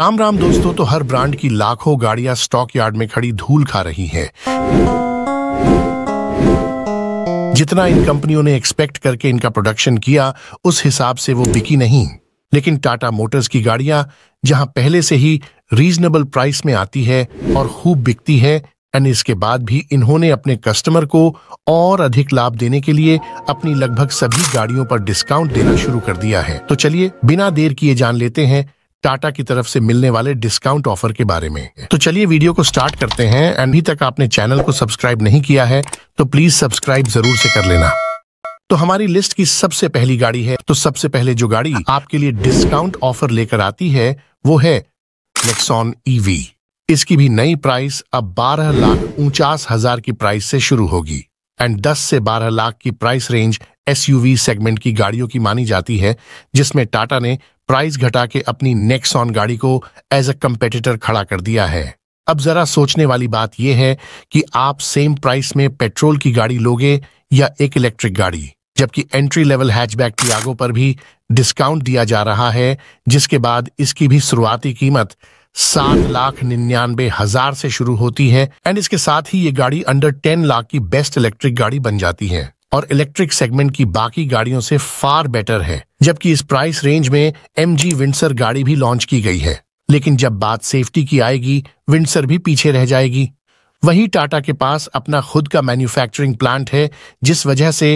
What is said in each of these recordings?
राम राम दोस्तों तो हर ब्रांड की लाखों गाड़ियां स्टॉक यार्ड में खड़ी धूल खा रही हैं जितना इन कंपनियों ने एक्सपेक्ट करके इनका प्रोडक्शन किया उस हिसाब से वो बिकी नहीं लेकिन टाटा मोटर्स की गाड़ियां जहां पहले से ही रीजनेबल प्राइस में आती है और खूब बिकती है एंड इसके बाद भी इन्होंने अपने कस्टमर को और अधिक लाभ देने के लिए अपनी लगभग सभी गाड़ियों पर डिस्काउंट देना शुरू कर दिया है तो चलिए बिना देर किए जान लेते हैं टाटा की तरफ से मिलने वाले डिस्काउंट ऑफर के बारे में तो चलिए वीडियो को स्टार्ट करते हैं एंड अभी तक आपने चैनल को सब्सक्राइब नहीं किया है तो प्लीज सब्सक्राइब जरूर से कर लेना तो हमारी लिस्ट की सबसे पहली गाड़ी है तो सबसे पहले जो गाड़ी आपके लिए डिस्काउंट ऑफर लेकर आती है वो है नेक्सॉन ईवी e इसकी भी नई प्राइस अब बारह लाख उनचास हजार की प्राइस से शुरू होगी एंड 10 से 12 लाख की प्राइस रेंज एसयूवी सेगमेंट की गाड़ियों की मानी जाती है जिसमें टाटा ने प्राइस घटा के अपनी नेक्सॉन गाड़ी को एज अ कंपेटिटर खड़ा कर दिया है अब जरा सोचने वाली बात यह है कि आप सेम प्राइस में पेट्रोल की गाड़ी लोगे या एक इलेक्ट्रिक गाड़ी जबकि एंट्री लेवल हैचबैक टियागो पर भी डिस्काउंट दिया जा रहा है जिसके बाद इसकी भी शुरुआती कीमत सात लाख निन्यानबे हजार से शुरू होती है एंड इसके साथ ही ये गाड़ी अंडर टेन लाख की बेस्ट इलेक्ट्रिक गाड़ी बन जाती है और इलेक्ट्रिक सेगमेंट की बाकी गाड़ियों से फार बेटर है जबकि इस प्राइस रेंज में एम जी गाड़ी भी लॉन्च की गई है लेकिन जब बात सेफ्टी की आएगी विंडसर भी पीछे रह जाएगी वहीं टाटा के पास अपना खुद का मैन्युफैक्चरिंग प्लांट है जिस वजह से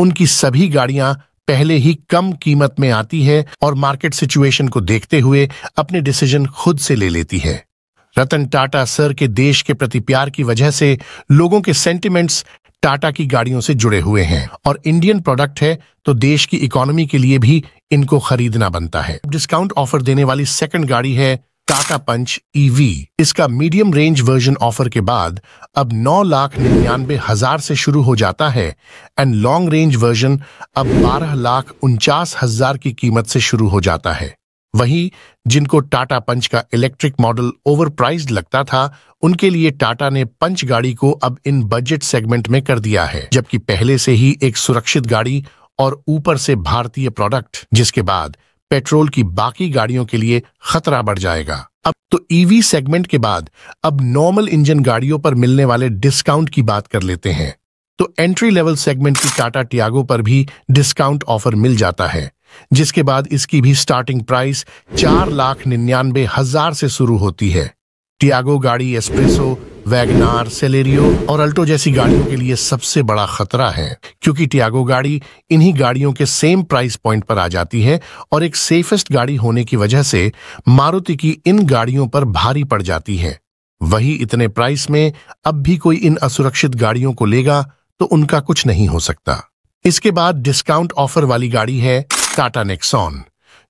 उनकी सभी गाड़ियां पहले ही कम कीमत में आती है और मार्केट सिचुएशन को देखते हुए अपने डिसीजन खुद से ले लेती है रतन टाटा सर के देश के प्रति प्यार की वजह से लोगों के सेंटिमेंट्स टाटा की गाड़ियों से जुड़े हुए हैं और इंडियन प्रोडक्ट है तो देश की इकोनॉमी के लिए भी इनको खरीदना बनता है डिस्काउंट ऑफर देने वाली सेकंड गाड़ी है टाटा पंच ईवी इसका मीडियम रेंज वर्जन ऑफर के बाद अब नौ लाख निन्यानबे हजार से शुरू हो जाता है एंड लॉन्ग रेंज वर्जन अब बारह लाख उनचास हजार की कीमत से शुरू हो जाता है वहीं जिनको टाटा पंच का इलेक्ट्रिक मॉडल ओवर लगता था उनके लिए टाटा ने पंच गाड़ी को अब इन बजट सेगमेंट में कर दिया है जबकि पहले से ही एक सुरक्षित गाड़ी और ऊपर से भारतीय प्रोडक्ट जिसके बाद पेट्रोल की बाकी गाड़ियों के लिए खतरा बढ़ जाएगा अब तो ईवी e सेगमेंट के बाद अब नॉर्मल इंजन गाड़ियों पर मिलने वाले डिस्काउंट की बात कर लेते हैं तो एंट्री लेवल सेगमेंट की टाटा टियागो पर भी डिस्काउंट ऑफर मिल जाता है जिसके बाद इसकी भी स्टार्टिंग प्राइस चार लाख निन्यानबे हजार से शुरू होती है टियागो गाड़ी एस्प्रेसो वैगनार सेलेरियो और अल्टो जैसी गाड़ियों के लिए सबसे बड़ा खतरा है क्योंकि टियागो गाड़ी इन्हीं गाड़ियों के सेम प्राइस पॉइंट पर आ जाती है और एक सेफेस्ट गाड़ी होने की वजह से मारुति की इन गाड़ियों पर भारी पड़ जाती है वही इतने प्राइस में अब भी कोई इन असुरक्षित गाड़ियों को लेगा तो उनका कुछ नहीं हो सकता इसके बाद डिस्काउंट ऑफर वाली गाड़ी है टाटा नेक्सॉन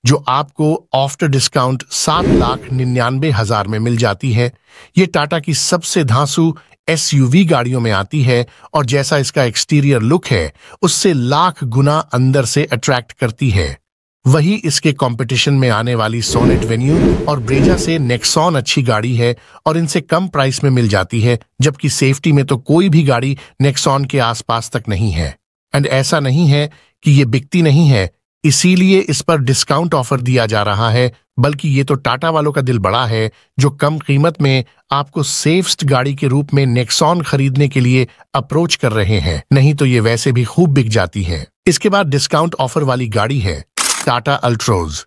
जो आपको आफ्टर डिस्काउंट सात लाख निन्यानबे हजार में मिल जाती है ये टाटा की सबसे धांसू एसयूवी गाड़ियों में आती है और जैसा इसका एक्सटीरियर लुक है उससे लाख गुना अंदर से अट्रैक्ट करती है वही इसके कंपटीशन में आने वाली सोनेट वेन्यू और ब्रेजा से नेक्सॉन अच्छी गाड़ी है और इनसे कम प्राइस में मिल जाती है जबकि सेफ्टी में तो कोई भी गाड़ी नेक्सॉन के आसपास तक नहीं है एंड ऐसा नहीं है कि ये बिकती नहीं है इसीलिए इस पर डिस्काउंट ऑफर दिया जा रहा है बल्कि ये तो टाटा वालों का दिल बड़ा है जो कम कीमत में आपको सेफ्ट गाड़ी के रूप में नेक्सॉन खरीदने के लिए अप्रोच कर रहे हैं नहीं तो ये वैसे भी खूब बिक जाती है इसके बाद डिस्काउंट ऑफर वाली गाड़ी है टाटा अल्ट्रोज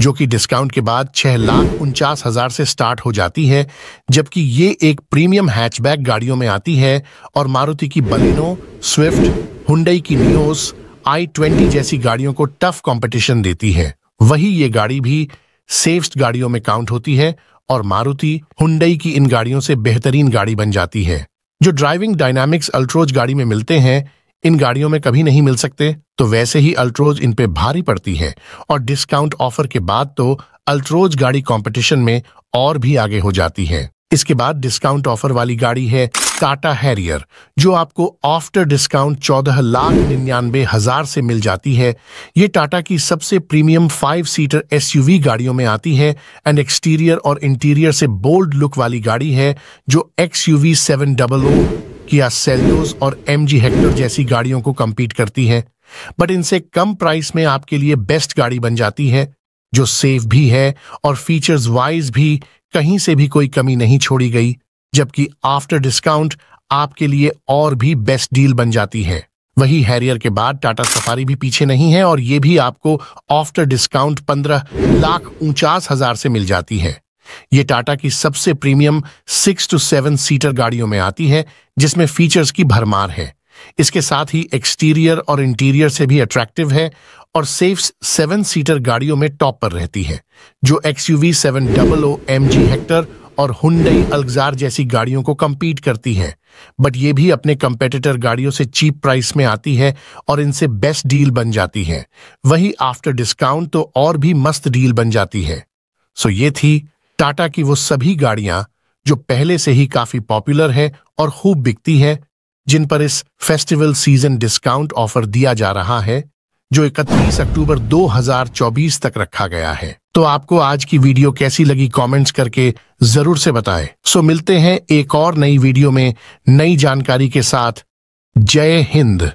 जो कि डिस्काउंट के बाद छह लाख उनचास हजार से स्टार्ट हो जाती है जबकि ये एक प्रीमियम हैचबैक गाड़ियों में आती है और मारुति की बलिनो स्विफ्ट हुडई की नियोस आई ट्वेंटी जैसी गाड़ियों को टफ कंपटीशन देती है वही ये गाड़ी भी सेफ्ट गाड़ियों में काउंट होती है और मारुति हुंडई की इन गाड़ियों से बेहतरीन गाड़ी बन जाती है जो ड्राइविंग डायनामिक्स अल्ट्रोज गाड़ी में मिलते हैं इन गाड़ियों में कभी नहीं मिल सकते तो वैसे ही अल्ट्रोज इन पे भारी पड़ती है और डिस्काउंट ऑफर के बाद तो अल्ट्रोज गाड़ी कंपटीशन में और भी आगे हो जाती है इसके बाद डिस्काउंट ऑफर वाली गाड़ी है टाटा हैरियर जो आपको आफ्टर डिस्काउंट चौदह लाख निन्यानवे हजार से मिल जाती है ये टाटा की सबसे प्रीमियम फाइव सीटर एसयूवी गाड़ियों में आती है एंड एक्सटीरियर और इंटीरियर से बोल्ड लुक वाली गाड़ी है जो X U V seven double O Kia Seltos और एम जी हेक्टर जैसी गाड़ियों को कम्पीट करती है बट इनसे कम प्राइस में आपके लिए बेस्ट गाड़ी बन जाती है जो सेफ भी है और फीचर्स वाइज भी कहीं से भी कोई कमी नहीं छोड़ी गई जबकि आफ्टर डिस्काउंट आपके लिए और भी बेस्ट डील बन जाती है वही हैरियर के बाद टाटा सफारी भी पीछे नहीं है और ये भी आपको आफ्टर डिस्काउंट पंद्रह लाख उनचास हजार से मिल जाती है ये टाटा की सबसे premium six to seven seater गाड़ियों में आती है जिसमें फीचर्स की भरमार है इसके साथ ही एक्सटीरियर और इंटीरियर से भी अट्रैक्टिव है और सेफ सेवन सीटर गाड़ियों में टॉप पर रहती है जो X U V seven double O M G Hector और हुडई अलगजार जैसी गाड़ियों को कम्पीट करती है बट ये भी अपने कंपेटिटर गाड़ियों से चीप प्राइस में आती है और इनसे बेस्ट डील बन जाती है वही आफ्टर डिस्काउंट तो और भी मस्त डील बन जाती है सो ये थी टाटा की वो सभी गाड़ियां जो पहले से ही काफी पॉपुलर है और खूब बिकती है जिन पर इस फेस्टिवल सीजन डिस्काउंट ऑफर दिया जा रहा है जो 31 अक्टूबर 2024 तक रखा गया है तो आपको आज की वीडियो कैसी लगी कमेंट्स करके जरूर से बताएं। सो मिलते हैं एक और नई वीडियो में नई जानकारी के साथ जय हिंद